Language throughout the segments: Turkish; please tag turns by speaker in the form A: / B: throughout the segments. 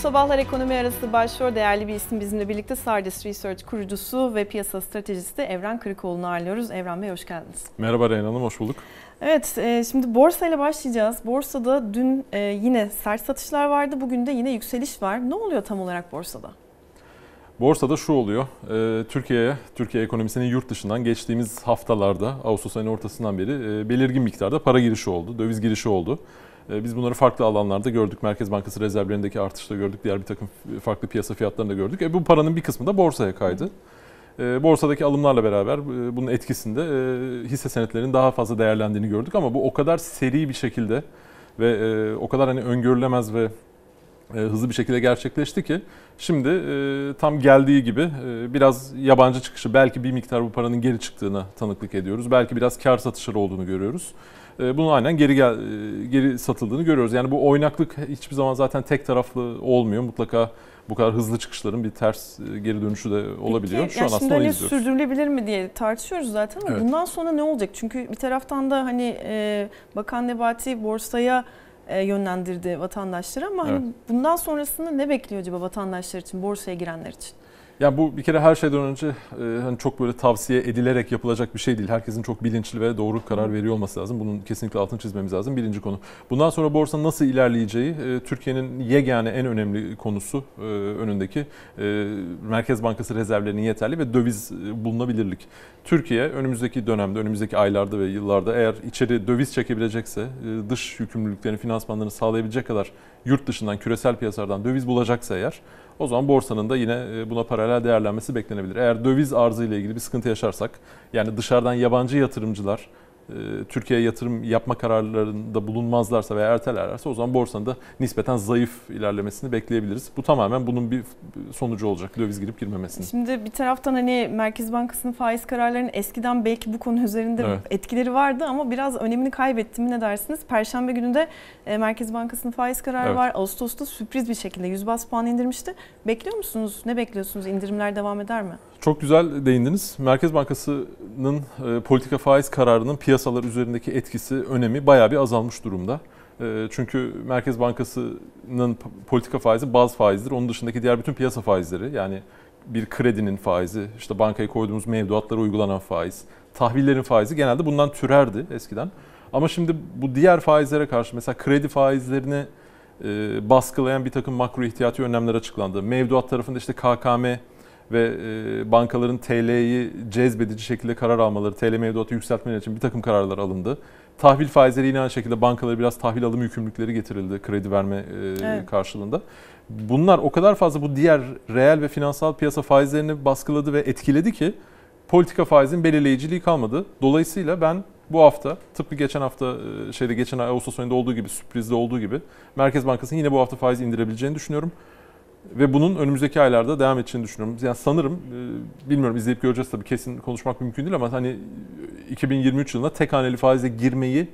A: Sabahlar Ekonomi Arası başlıyor. Değerli bir isim bizimle birlikte Sardis Research kurucusu ve piyasa stratejisti Evren Kırıkoğlu'nu ağırlıyoruz. Evren Bey hoş geldiniz.
B: Merhaba Reyhan Hanım, hoş bulduk.
A: Evet, e, şimdi borsayla başlayacağız. Borsada dün e, yine sert satışlar vardı, bugün de yine yükseliş var. Ne oluyor tam olarak borsada?
B: Borsada şu oluyor, e, Türkiye'ye, Türkiye ekonomisinin yurt dışından geçtiğimiz haftalarda, Ağustos ayının ortasından beri belirgin miktarda para girişi oldu, döviz girişi oldu. Ee, biz bunları farklı alanlarda gördük. Merkez Bankası rezervlerindeki artışta gördük. Diğer bir takım farklı piyasa fiyatlarında gördük. E bu paranın bir kısmı da borsaya kaydı. Ee, borsadaki alımlarla beraber e, bunun etkisinde e, hisse senetlerinin daha fazla değerlendiğini gördük. Ama bu o kadar seri bir şekilde ve e, o kadar hani öngörülemez ve hızlı bir şekilde gerçekleşti ki şimdi e, tam geldiği gibi e, biraz yabancı çıkışı belki bir miktar bu paranın geri çıktığına tanıklık ediyoruz. Belki biraz kar satışları olduğunu görüyoruz. E, bunun aynen geri gel, e, geri satıldığını görüyoruz. Yani bu oynaklık hiçbir zaman zaten tek taraflı olmuyor. Mutlaka bu kadar hızlı çıkışların bir ters e, geri dönüşü de olabiliyor. Peki, Şu an yani aslında onu hani izliyoruz.
A: sürdürülebilir mi diye tartışıyoruz zaten ama evet. bundan sonra ne olacak? Çünkü bir taraftan da hani e, Bakan Nebati borsaya e, yönlendirdi vatandaşları ama hani evet. hani bundan sonrasında ne bekliyor acaba vatandaşlar için, borsaya girenler için?
B: Yani bu bir kere her şeyden önce e, hani çok böyle tavsiye edilerek yapılacak bir şey değil. Herkesin çok bilinçli ve doğru karar veriyor olması lazım. Bunun kesinlikle altını çizmemiz lazım. Birinci konu. Bundan sonra borsa nasıl ilerleyeceği e, Türkiye'nin yegane en önemli konusu e, önündeki e, Merkez Bankası rezervlerinin yeterli ve döviz e, bulunabilirlik. Türkiye önümüzdeki dönemde, önümüzdeki aylarda ve yıllarda eğer içeri döviz çekebilecekse, e, dış yükümlülüklerin finansmanlarını sağlayabilecek kadar yurt dışından, küresel piyasadan döviz bulacaksa eğer o zaman borsanın da yine e, buna paralel değerlenmesi beklenebilir. Eğer döviz arzı ile ilgili bir sıkıntı yaşarsak yani dışarıdan yabancı yatırımcılar e, Türkiye'ye yatırım yapma kararlarında bulunmazlarsa veya ertelerlerse o zaman borsanın da nispeten zayıf ilerlemesini bekleyebiliriz. Bu tamamen bunun bir sonucu olacak döviz girip girmemesinin.
A: Şimdi bir taraftan hani Merkez Bankası'nın faiz kararlarının eskiden belki bu konu üzerinde evet. etkileri vardı ama biraz önemini kaybetti mi ne dersiniz? Perşembe günü de e, Merkez Bankası'nın faiz kararı evet. var. Ağustos'ta sürpriz bir şekilde 100 bas puan indirmişti. Bekliyor musunuz? Ne bekliyorsunuz? İndirimler devam eder mi?
B: Çok güzel değindiniz. Merkez Bankası'nın e, politika faiz kararının piyasa piyasalar üzerindeki etkisi, önemi bayağı bir azalmış durumda. Ee, çünkü Merkez Bankası'nın politika faizi baz faizdir. Onun dışındaki diğer bütün piyasa faizleri yani bir kredinin faizi, işte bankaya koyduğumuz mevduatlara uygulanan faiz, tahvillerin faizi genelde bundan türerdi eskiden. Ama şimdi bu diğer faizlere karşı mesela kredi faizlerini e, baskılayan bir takım makro ihtiyati önlemler açıklandı. Mevduat tarafında işte KKM ve e, bankaların TL'yi cezbedici şekilde karar almaları, TL mevduatı yükseltmeleri için bir takım kararlar alındı. Tahvil faizleri yine aynı şekilde bankaları biraz tahvil alım yükümlülükleri getirildi kredi verme e, evet. karşılığında. Bunlar o kadar fazla bu diğer reel ve finansal piyasa faizlerini baskıladı ve etkiledi ki politika faizin belirleyiciliği kalmadı. Dolayısıyla ben bu hafta tıpkı geçen hafta e, şeyde geçen Ağustos ayında olduğu gibi sürprizde olduğu gibi Merkez Bankası'nın yine bu hafta faiz indirebileceğini düşünüyorum ve bunun önümüzdeki aylarda devam edeceğini düşünüyorum. Yani sanırım, e, bilmiyorum izleyip göreceğiz tabii kesin konuşmak mümkün değil ama hani 2023 e, yılında tek haneli faize girmeyi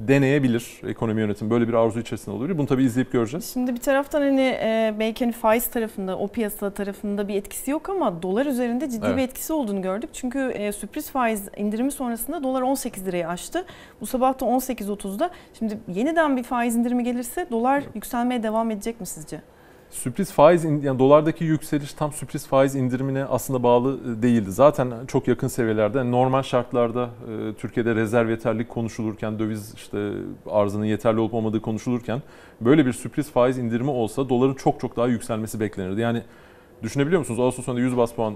B: deneyebilir ekonomi yönetimi. Böyle bir arzu içerisinde oluyor. Bunu tabii izleyip göreceğiz. Şimdi bir taraftan
A: hani e, belki hani faiz tarafında, o piyasa tarafında bir etkisi yok ama dolar üzerinde ciddi evet. bir etkisi olduğunu gördük. Çünkü e, sürpriz faiz indirimi sonrasında dolar 18 lirayı aştı. Bu sabah da 18.30'da. Şimdi yeniden bir faiz indirimi gelirse dolar evet. yükselmeye devam edecek mi sizce?
B: sürpriz faiz yani dolardaki yükseliş tam sürpriz faiz indirimine aslında bağlı e, değildi. Zaten çok yakın seviyelerde normal şartlarda e, Türkiye'de rezerv yeterlik konuşulurken döviz işte arzının yeterli olup olmadığı konuşulurken böyle bir sürpriz faiz indirimi olsa doların çok çok daha yükselmesi beklenirdi. Yani düşünebiliyor musunuz Ağustos sonunda 100 bas puan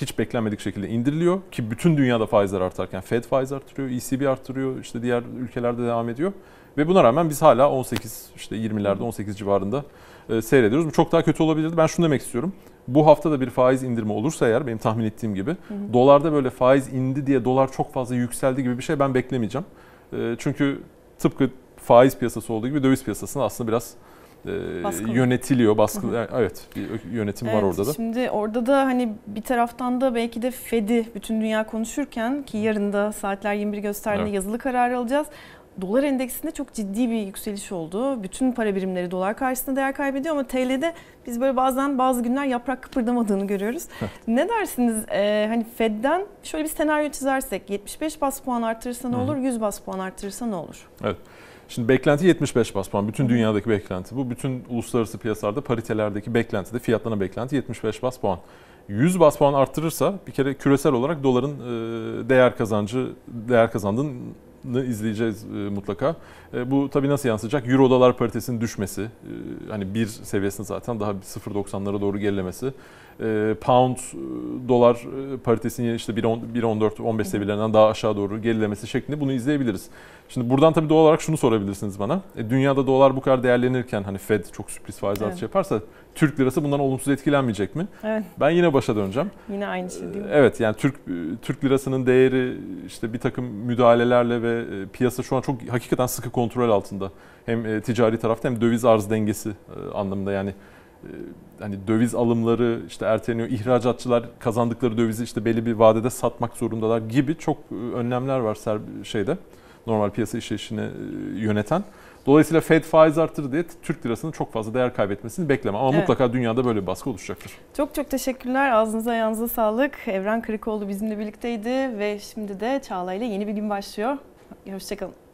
B: hiç beklenmedik şekilde indiriliyor ki bütün dünyada faizler artarken Fed faiz artırıyor, ECB artırıyor, işte diğer ülkelerde devam ediyor. Ve buna rağmen biz hala 18 işte 20'lerde 18 civarında e, seyrediyoruz. Bu çok daha kötü olabilirdi. Ben şunu demek istiyorum. Bu hafta da bir faiz indirimi olursa eğer benim tahmin ettiğim gibi hı hı. dolarda böyle faiz indi diye dolar çok fazla yükseldi gibi bir şey ben beklemeyeceğim. E, çünkü tıpkı faiz piyasası olduğu gibi döviz piyasasında aslında biraz e, Baskılı. yönetiliyor. Baskı evet bir yönetim evet, var orada da.
A: Şimdi orada da hani bir taraftan da belki de Fed'i bütün dünya konuşurken ki yarın da saatler 21 gösterdiğinde evet. yazılı karar alacağız. Dolar endeksinde çok ciddi bir yükseliş oldu. Bütün para birimleri dolar karşısında değer kaybediyor ama TL'de biz böyle bazen bazı günler yaprak kıpırdamadığını görüyoruz. Evet. Ne dersiniz ee, hani Fed'den şöyle bir senaryo çizersek 75 bas puan artırırsa ne olur, 100 bas puan artırırsa ne olur?
B: Evet. Şimdi beklenti 75 bas puan. Bütün dünyadaki beklenti bu. Bütün uluslararası piyasalarda paritelerdeki beklenti de fiyatlarına beklenti 75 bas puan. 100 bas puan arttırırsa bir kere küresel olarak doların e, değer kazancı değer kazandığını izleyeceğiz e, mutlaka. E, bu tabii nasıl yansıyacak? Euro dolar paritesinin düşmesi, hani bir seviyesini zaten daha 0.90'lara doğru gerilemesi. Pound dolar paritesinin işte 1.14-15 seviyelerinden daha aşağı doğru gerilemesi şeklinde bunu izleyebiliriz. Şimdi buradan tabii doğal olarak şunu sorabilirsiniz bana. E, dünyada dolar bu kadar değerlenirken hani Fed çok sürpriz faiz artışı yaparsa Türk lirası bundan olumsuz etkilenmeyecek mi? Evet. Ben yine başa döneceğim.
A: Yine aynı şey değil mi? E,
B: evet yani Türk e, Türk lirasının değeri işte bir takım müdahalelerle ve e, piyasa şu an çok hakikaten sıkı kontrol altında. Hem ticari tarafta hem döviz arz dengesi anlamında yani hani döviz alımları işte erteleniyor. İhracatçılar kazandıkları dövizi işte belli bir vadede satmak zorundalar gibi çok önlemler var ser şeyde normal piyasa işleyişini e, yöneten. Dolayısıyla Fed faiz artır diye Türk lirasının çok fazla değer kaybetmesini bekleme. Ama evet. mutlaka dünyada böyle bir baskı oluşacaktır.
A: Çok çok teşekkürler. Ağzınıza ayağınıza sağlık. Evren Kırıkoğlu bizimle birlikteydi ve şimdi de Çağla ile yeni bir gün başlıyor. Hoşçakalın.